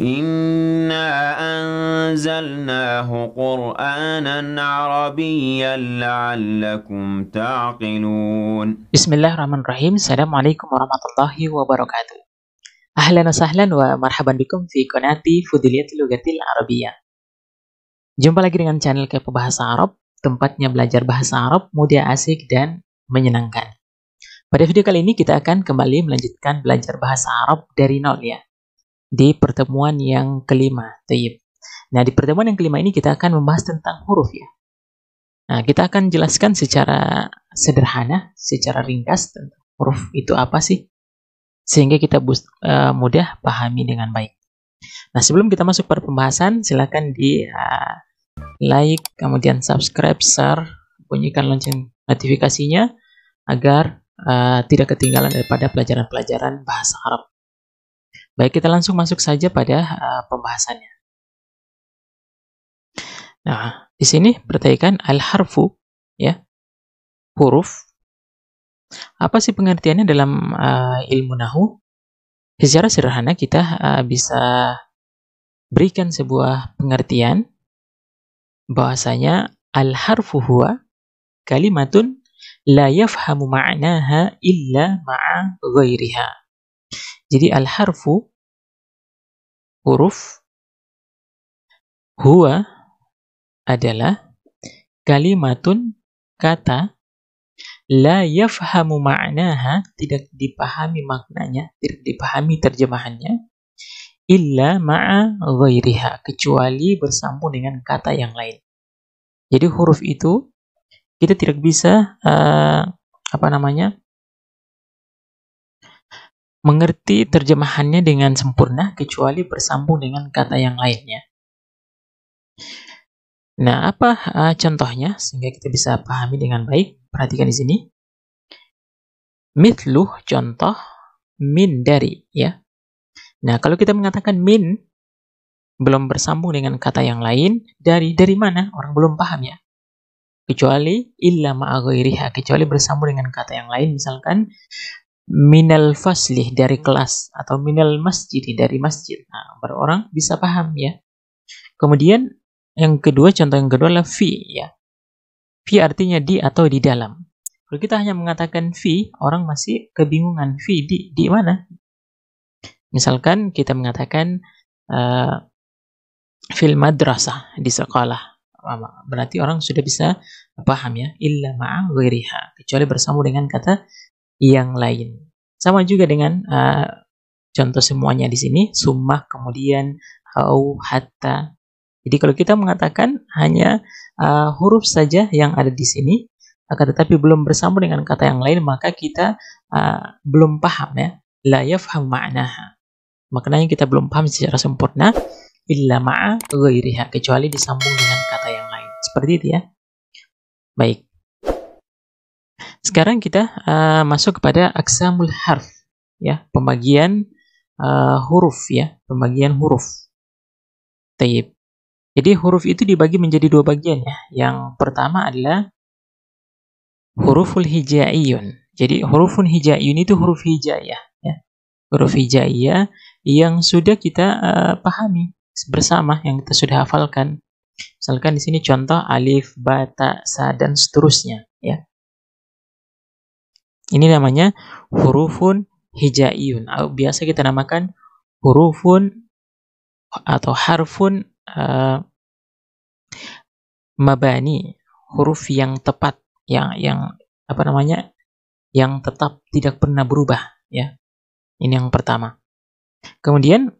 إنا أنزلناه قرآنا عربيا لعلكم تعقلون بسم الله الرحمن الرحيم السلام عليكم ورحمة الله وبركاته أهلا وسهلا ومرحبا بكم في قناة فضلية اللغة العربية Jumpa lagi dengan channel Kepo Bahasa Arab, tempatnya belajar bahasa Arab mudah asik dan menyenangkan. Pada video kali ini kita akan kembali melanjutkan belajar bahasa Arab dari nol ya di pertemuan yang kelima. Tayyip. Nah, di pertemuan yang kelima ini kita akan membahas tentang huruf ya. Nah, kita akan jelaskan secara sederhana, secara ringkas tentang huruf itu apa sih, sehingga kita uh, mudah pahami dengan baik. Nah, sebelum kita masuk pada pembahasan, silakan di uh, like, kemudian subscribe, share, bunyikan lonceng notifikasinya agar uh, tidak ketinggalan daripada pelajaran-pelajaran bahasa Arab Baik, kita langsung masuk saja pada uh, pembahasannya. Nah, di sini perhatikan al-harfu, ya, huruf. Apa sih pengertiannya dalam uh, ilmu nahu? Secara sederhana kita uh, bisa berikan sebuah pengertian bahwasanya al-harfu huwa kalimatun la yafhamu ma'naha illa ma'a ghairiha. Jadi al-harfu huruf huwa adalah kalimatun kata la yafhamu ma'naha tidak dipahami maknanya, tidak dipahami terjemahannya illa ma'a ghairiha kecuali bersambung dengan kata yang lain. Jadi huruf itu kita tidak bisa uh, apa namanya? mengerti terjemahannya dengan sempurna kecuali bersambung dengan kata yang lainnya. Nah, apa uh, contohnya sehingga kita bisa pahami dengan baik? Perhatikan di sini. Mithluh contoh min dari ya. Nah, kalau kita mengatakan min belum bersambung dengan kata yang lain, dari dari mana? Orang belum paham ya. Kecuali illa ma'aghairiha, kecuali bersambung dengan kata yang lain misalkan minal faslih dari kelas atau minal masjid dari masjid. Nah, orang bisa paham ya. Kemudian yang kedua contoh yang kedua adalah fi ya. Fi artinya di atau di dalam. Kalau kita hanya mengatakan fi, orang masih kebingungan fi di di mana? Misalkan kita mengatakan uh, fil madrasah di sekolah. Berarti orang sudah bisa paham ya, illa ma'a kecuali bersama dengan kata yang lain. Sama juga dengan uh, contoh semuanya di sini, sumah kemudian au hatta. Jadi kalau kita mengatakan hanya uh, huruf saja yang ada di sini, akan tetapi belum bersambung dengan kata yang lain, maka kita uh, belum paham ya. La yafham ma'naha. Maknanya kita belum paham secara sempurna illa ma'a kecuali disambung dengan kata yang lain. Seperti itu ya. Baik. Sekarang kita uh, masuk kepada aksamul harf, ya, pembagian uh, huruf, ya, pembagian huruf. Taib. Jadi huruf itu dibagi menjadi dua bagian ya. Yang pertama adalah huruful hijaiyun. Jadi hurufun hijaiyun itu huruf hijaiyah, ya. Huruf hijaiyah yang sudah kita uh, pahami bersama, yang kita sudah hafalkan. Misalkan di sini contoh alif, bata, sa dan seterusnya, ya. Ini namanya hurufun hijaiyun. Biasa kita namakan hurufun atau harfun uh, mabani, huruf yang tepat, yang yang apa namanya? yang tetap tidak pernah berubah, ya. Ini yang pertama. Kemudian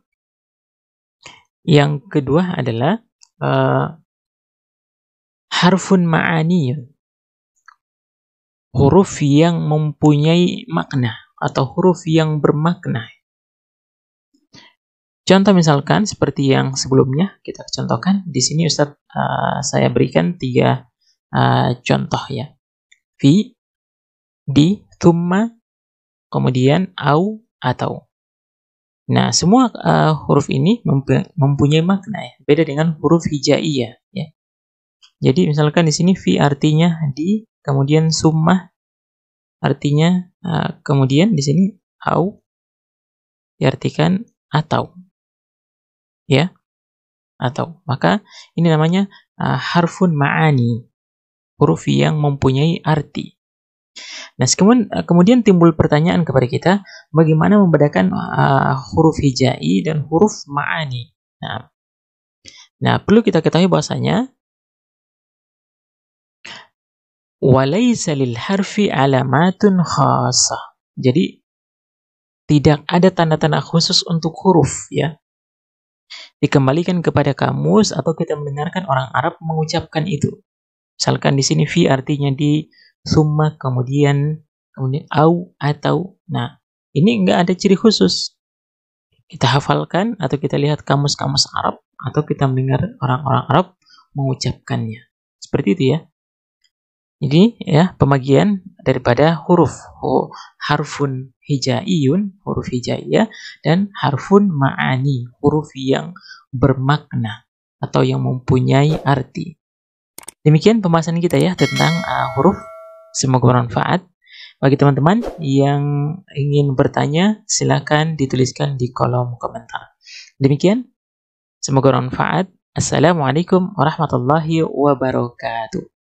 yang kedua adalah uh, harfun ma'aniyun huruf yang mempunyai makna atau huruf yang bermakna. Contoh misalkan seperti yang sebelumnya kita contohkan di sini Ustaz uh, eh, saya berikan tiga uh, contoh ya. Fi, di, tuma, kemudian au atau. Nah, semua uh, huruf ini mempunyai makna ya, beda dengan huruf hijaiyah ya. Jadi misalkan di sini v artinya di, kemudian sumah artinya uh, kemudian di sini au diartikan atau. Ya. Atau. Maka ini namanya uh, harfun ma'ani. Huruf yang mempunyai arti. Nah, kemudian, eh, kemudian timbul pertanyaan kepada kita, bagaimana membedakan uh, huruf hijai dan huruf ma'ani? Nah, nah, perlu kita ketahui bahasanya walaysa lil harfi alamatun khasa. Jadi tidak ada tanda-tanda khusus untuk huruf ya. Dikembalikan kepada kamus atau kita mendengarkan orang Arab mengucapkan itu. Misalkan di sini fi artinya di summa kemudian kemudian au atau. Nah, ini enggak ada ciri khusus. Kita hafalkan atau kita lihat kamus-kamus Arab atau kita mendengar orang-orang Arab mengucapkannya. Seperti itu ya. Jadi ya pemagian daripada huruf oh, harfun hijaiyun huruf hijaiyah dan harfun ma'ani huruf yang bermakna atau yang mempunyai arti. Demikian pembahasan kita ya tentang uh, huruf. Semoga bermanfaat. Bagi teman-teman yang ingin bertanya, silakan dituliskan di kolom komentar. Demikian, semoga bermanfaat. Assalamualaikum warahmatullahi wabarakatuh.